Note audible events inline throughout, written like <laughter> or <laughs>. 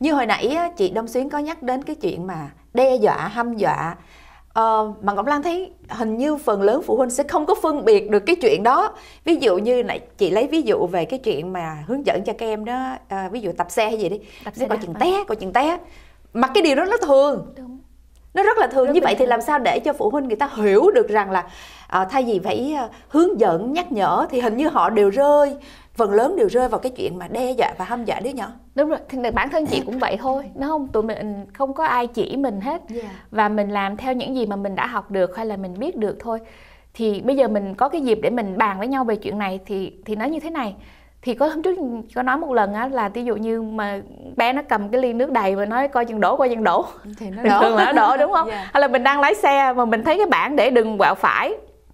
như hồi nãy chị Đông Xuyến có nhắc đến cái chuyện mà đe dọa hâm dọa Ờ, mà Ngọc Lan thấy hình như phần lớn phụ huynh sẽ không có phân biệt được cái chuyện đó ví dụ như này chị lấy ví dụ về cái chuyện mà hướng dẫn cho các em đó à, ví dụ tập xe hay gì đi tập xe coi chừng té có chừng té mà cái điều đó nó thường Đúng. nó rất là thường Đúng như vậy thì làm sao để cho phụ huynh người ta hiểu được rằng là à, thay vì phải ờ, hướng dẫn nhắc nhở thì hình như họ đều rơi phần lớn đều rơi vào cái chuyện mà đe dọa và hâm dọa đứa nhỏ đúng rồi thì bản thân chị cũng vậy thôi nó không tụi mình không có ai chỉ mình hết yeah. Dạ. và mình làm theo những gì mà mình đã học được hay là mình biết được thôi thì bây giờ mình có cái dịp để mình bàn với nhau về chuyện này thì thì nó như thế này thì có hôm trước có nói một lần á là ví dụ như mà bé nó cầm cái ly nước đầy và nói coi chừng đổ coi chừng đổ thì nó đổ. thường là nó đổ đúng không yeah. <laughs> Dạ. hay là mình đang lái xe mà mình thấy cái bảng để đừng quẹo phải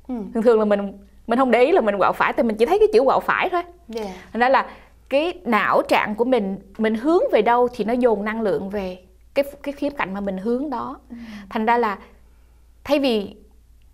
ừ. thường thường là mình mình không để ý là mình quẹo phải thì mình chỉ thấy cái chữ quẹo phải thôi yeah. Dạ. đó là cái não trạng của mình mình hướng về đâu thì nó dồn năng lượng về cái cái khía cạnh mà mình hướng đó ừ. thành ra là thay vì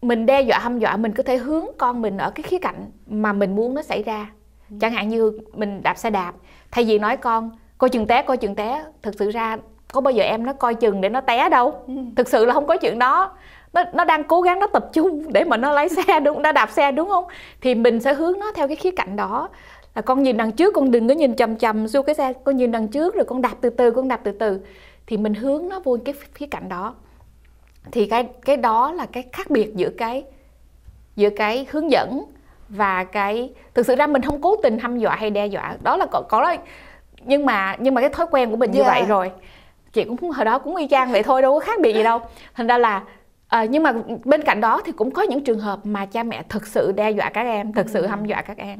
mình đe dọa hâm dọa mình có thể hướng con mình ở cái khía cạnh mà mình muốn nó xảy ra ừ. chẳng hạn như mình đạp xe đạp thay vì nói con coi chừng té coi chừng té thực sự ra có bao giờ em nó coi chừng để nó té đâu ừ. thực sự là không có chuyện đó nó, nó đang cố gắng nó tập trung để mà nó lái xe đúng nó đạp xe đúng không thì mình sẽ hướng nó theo cái khía cạnh đó là con nhìn đằng trước con đừng có nhìn chầm chầm xuống cái xe con nhìn đằng trước rồi con đạp từ từ con đạp từ từ thì mình hướng nó vô cái khía cạnh đó thì cái cái đó là cái khác biệt giữa cái giữa cái hướng dẫn và cái thực sự ra mình không cố tình hăm dọa hay đe dọa đó là có có đó nhưng mà nhưng mà cái thói quen của mình yeah. như dạ. vậy rồi chị cũng hồi đó cũng y chang vậy thôi đâu có khác biệt gì đâu thành ra là à, nhưng mà bên cạnh đó thì cũng có những trường hợp mà cha mẹ thực sự đe dọa các em thực sự hăm dọa các em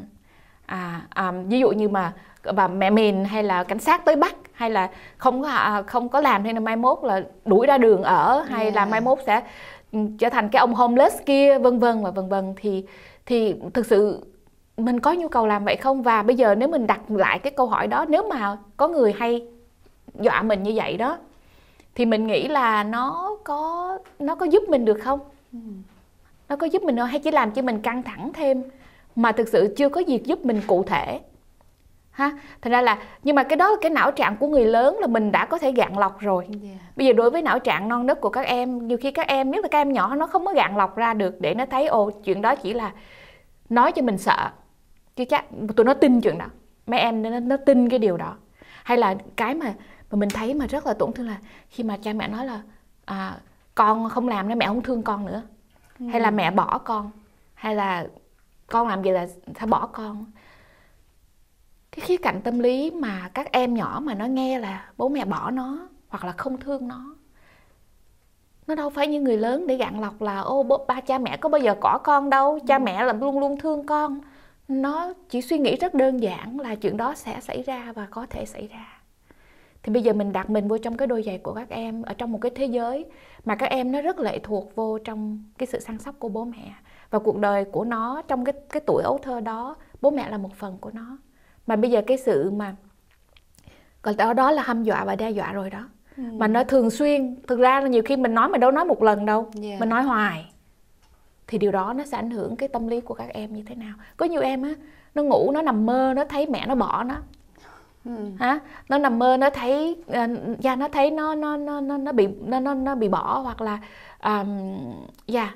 à, à ví dụ như mà bà mẹ mình hay là cảnh sát tới bắt hay là không có à, không có làm hay là mai mốt là đuổi ra đường ở hay yeah. là mai mốt sẽ ừ, trở thành cái ông homeless kia vân vân và vân vân thì thì thực sự mình có nhu cầu làm vậy không và bây giờ nếu mình đặt lại cái câu hỏi đó nếu mà có người hay dọa mình như vậy đó thì mình nghĩ là nó có nó có giúp mình được không ừ. nó có giúp mình không hay chỉ làm cho mình căng thẳng thêm mà thực sự chưa có việc giúp mình cụ thể ha thành ra là nhưng mà cái đó là cái não trạng của người lớn là mình đã có thể gạn lọc rồi yeah. bây giờ đối với não trạng non nớt của các em nhiều khi các em nếu là các em nhỏ nó không có gạn lọc ra được để nó thấy ô chuyện đó chỉ là nói cho mình sợ chứ chắc tụi nó tin chuyện đó mấy em nó, nó tin cái điều đó hay là cái mà mà mình thấy mà rất là tổn thương là khi mà cha mẹ nói là à, con không làm nữa mẹ không thương con nữa ừ. hay là ừ. mẹ bỏ con hay là con làm gì là sẽ bỏ con cái khía cạnh tâm lý mà các em nhỏ mà nó nghe là bố mẹ bỏ nó hoặc là không thương nó nó đâu phải như người lớn để gạn lọc là ô bố ba cha mẹ có bao giờ cỏ con đâu cha ừ. mẹ là luôn luôn thương con nó chỉ suy nghĩ rất đơn giản là chuyện đó sẽ xảy ra và có thể xảy ra thì bây giờ mình đặt mình vô trong cái đôi giày của các em ở trong một cái thế giới mà các em nó rất lệ thuộc vô trong cái sự săn sóc của bố mẹ và cuộc đời của nó trong cái cái tuổi ấu thơ đó bố mẹ là một phần của nó mà bây giờ cái sự mà còn đó đó là hâm dọa và đe dọa rồi đó ừ. mà nó thường xuyên thực ra là nhiều khi mình nói mình đâu nói một lần đâu yeah. Dạ. mình nói hoài thì điều đó nó sẽ ảnh hưởng cái tâm lý của các em như thế nào có nhiều em á nó ngủ nó nằm mơ nó thấy mẹ nó bỏ nó ừ. hả nó nằm mơ nó thấy uh, da nó thấy nó nó nó nó, bị nó, nó nó bị bỏ hoặc là um, yeah dạ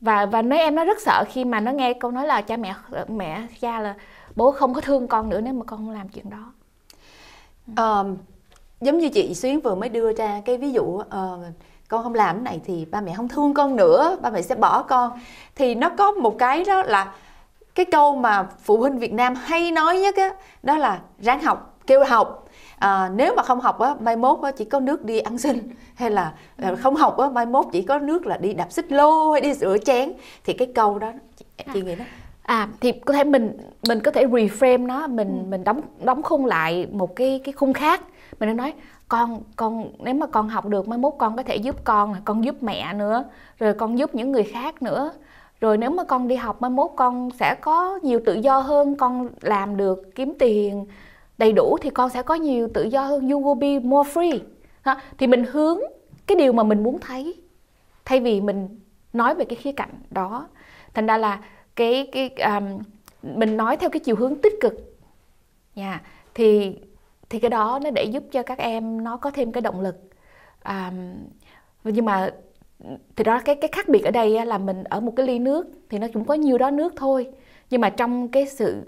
và và mấy em nó rất sợ khi mà nó nghe câu nói là cha mẹ mẹ cha là bố không có thương con nữa nếu mà con không làm chuyện đó um, giống như chị xuyến vừa mới đưa ra cái ví dụ uh, con không làm cái này thì ba mẹ không thương con nữa ba mẹ sẽ bỏ con thì nó có một cái đó là cái câu mà phụ huynh việt nam hay nói nhất á đó là ráng học kêu học à, nếu mà không học á mai mốt á, chỉ có nước đi ăn xin <laughs> hay là ờ, ừ. không học á mai mốt chỉ có nước là đi đạp xích lô hay đi rửa chén thì cái câu đó chị, à. chị nghĩ đó à thì có thể mình mình có thể reframe nó mình ừ. mình đóng đóng khung lại một cái cái khung khác mình đang nói con con nếu mà con học được mai mốt con có thể giúp con là con giúp mẹ nữa rồi con giúp những người khác nữa rồi nếu mà con đi học mai mốt con sẽ có nhiều tự do hơn con làm được kiếm tiền đầy đủ thì con sẽ có nhiều tự do hơn you will be more free ha? thì mình hướng cái điều mà mình muốn thấy thay vì mình nói về cái khía cạnh đó thành ra là cái cái um, mình nói theo cái chiều hướng tích cực nha yeah. thì thì cái đó nó để giúp cho các em nó có thêm cái động lực um, nhưng mà thì đó cái cái khác biệt ở đây là mình ở một cái ly nước thì nó cũng có nhiều đó nước thôi nhưng mà trong cái sự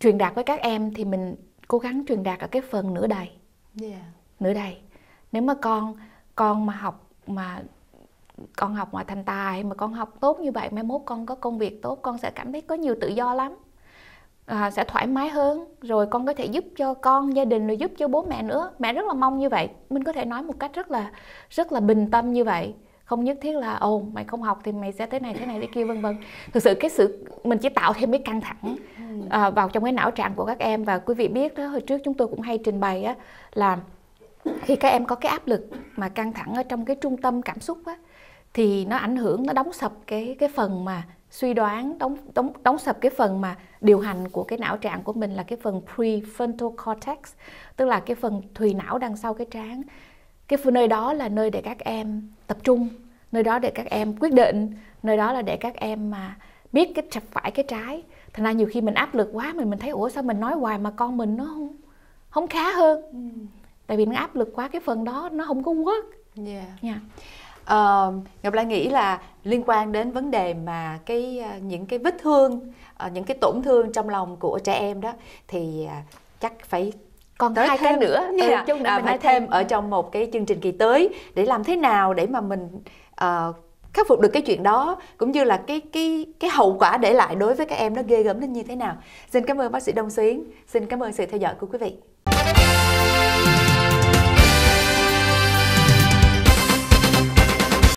truyền đạt với các em thì mình cố gắng truyền đạt ở cái phần nửa đầy yeah. nửa đầy nếu mà con con mà học mà con học ngoài thành tài mà con học tốt như vậy mai mốt con có công việc tốt con sẽ cảm thấy có nhiều tự do lắm à, sẽ thoải mái hơn rồi con có thể giúp cho con gia đình rồi giúp cho bố mẹ nữa mẹ rất là mong như vậy mình có thể nói một cách rất là rất là bình tâm như vậy không nhất thiết là ồ mày không học thì mày sẽ thế này thế này thế kia vân vân thực sự cái sự mình chỉ tạo thêm cái căng thẳng ừ. à, vào trong cái não trạng của các em và quý vị biết đó hồi trước chúng tôi cũng hay trình bày á là khi các em có cái áp lực mà căng thẳng ở trong cái trung tâm cảm xúc á thì nó ảnh hưởng nó đóng sập cái cái phần mà suy đoán đóng đóng đóng sập cái phần mà điều hành của cái não trạng của mình là cái phần prefrontal cortex tức là cái phần thùy não đằng sau cái trán cái nơi đó là nơi để các em tập trung nơi đó để các em quyết định nơi đó là để các em mà biết cái chặt phải cái trái thành ra nhiều khi mình áp lực quá mình mình thấy ủa sao mình nói hoài mà con mình nó không không khá hơn ừ. tại vì nó áp lực quá cái phần đó nó không có work yeah. Yeah. Uh, Ngọc Lan nghĩ là liên quan đến vấn đề mà cái ờ, những cái vết thương uh, những cái tổn thương trong lòng của trẻ em đó thì uh, chắc phải còn tới hai thêm cái nữa yeah. ừ, chung à, phải thêm, thêm ở trong một cái chương trình kỳ tới để làm thế nào để mà mình uh, khắc phục được cái chuyện đó cũng như là cái cái cái hậu quả để lại đối với các em nó ghê gớm đến như thế nào. Xin cảm ơn bác sĩ Đông Xuyến, xin cảm ơn sự theo dõi của quý vị.